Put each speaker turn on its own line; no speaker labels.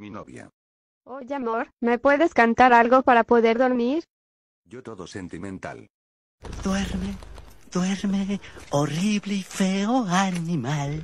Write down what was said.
mi novia.
Oye, amor, ¿me puedes cantar algo para poder dormir?
Yo todo sentimental.
Duerme, duerme, horrible y feo animal.